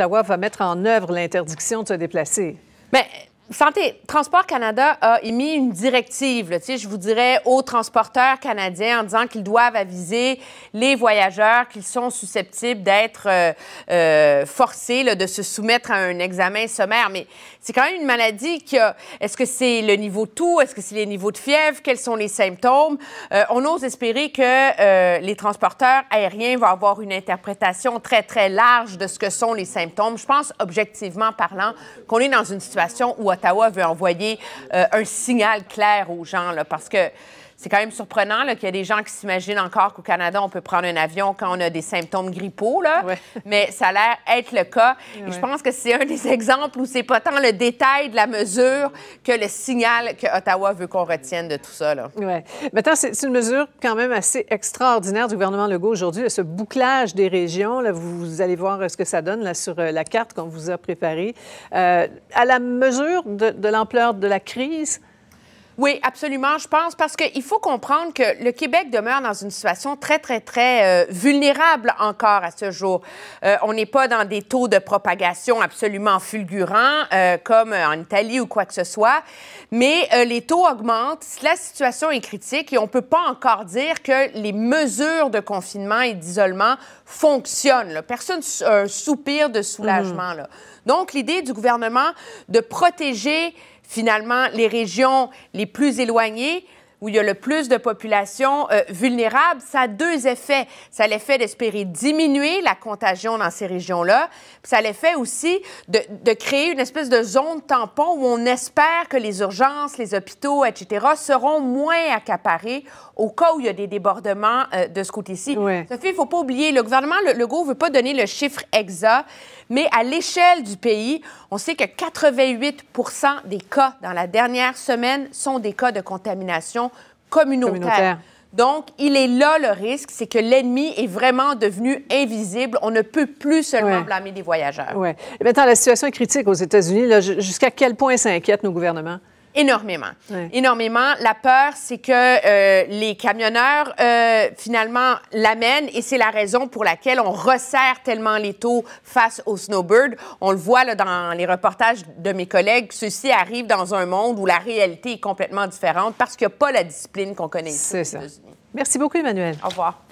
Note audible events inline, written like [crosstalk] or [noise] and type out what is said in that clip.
Ottawa va mettre en œuvre l'interdiction de se déplacer. Mais ben, Santé, Transport Canada a émis une directive, là, je vous dirais, aux transporteurs canadiens en disant qu'ils doivent aviser les voyageurs qu'ils sont susceptibles d'être euh, euh, forcés de se soumettre à un examen sommaire. Mais c'est quand même une maladie qui a... Est-ce que c'est le niveau tout? Est-ce que c'est les niveaux de fièvre? Quels sont les symptômes? Euh, on ose espérer que les transporteurs aériens vont avoir une interprétation très, très large de ce que sont les symptômes. Je pense, objectivement parlant, qu'on est dans une situation où, Ottawa veut envoyer euh, un signal clair aux gens, parce que c'est quand même surprenant qu'il y a des gens qui s'imaginent encore qu'au Canada, on peut prendre un avion quand on a des symptômes grippaux, là. mais ça a l'air être le cas. Et je pense que c'est un des [laughs] exemples où c'est pas tant le détail de la mesure que le signal que Ottawa veut qu'on retienne de tout ça. Oui. Maintenant, c'est une mesure quand même assez extraordinaire du gouvernement Legault aujourd'hui, ce bouclage des régions. vous, allez voir euh, ce que ça donne là, sur euh, la carte qu'on vous a préparée. Euh, à la mesure de l'ampleur de la crise, oui, absolument, je pense, parce qu'il faut comprendre que le Québec demeure dans une situation très, très, très euh, vulnérable encore à ce jour. Euh, on n'est pas dans des taux de propagation absolument fulgurants euh, comme en Italie ou quoi que ce soit, mais les taux augmentent, la situation est critique et on ne peut pas encore dire que les mesures de confinement et d'isolement fonctionnent. Personne un soupir de mmh soulagement. Donc, l'idée du gouvernement de protéger finalement, les régions les plus éloignées où il y a le plus de populations vulnérable, euh, vulnérables, ça a deux effets. Ça a l'effet d'espérer diminuer la contagion dans ces régions-là, ça a l'effet aussi de, créer une espèce de zone tampon où on espère que les urgences, les hôpitaux, etc., seront moins accaparés au cas où il y a des débordements euh, de ce côté-ci. Sophie, il ne faut pas oublier, le gouvernement Legault ne veut pas donner le chiffre exact, mais à l'échelle du pays, on sait que 88 des cas dans la dernière semaine sont des cas de contamination communautaire. Donc, il est là le risque, c'est que l'ennemi est vraiment devenu invisible. On ne peut plus seulement blâmer les voyageurs. Oui. Maintenant, la situation est critique aux États-Unis. Jusqu'à quel point s'inquiètent nos gouvernements? énormément. Énormément. La peur, c'est que euh, les camionneurs, euh, finalement, l'amènent et c'est la raison pour laquelle on resserre tellement les taux face au snowbird. On le voit là, dans les reportages de mes collègues. Ceci arrive dans un monde où la réalité est complètement différente parce qu'il n'y a pas la discipline qu'on connaît C'est ça. Merci beaucoup, Emmanuel. Au revoir.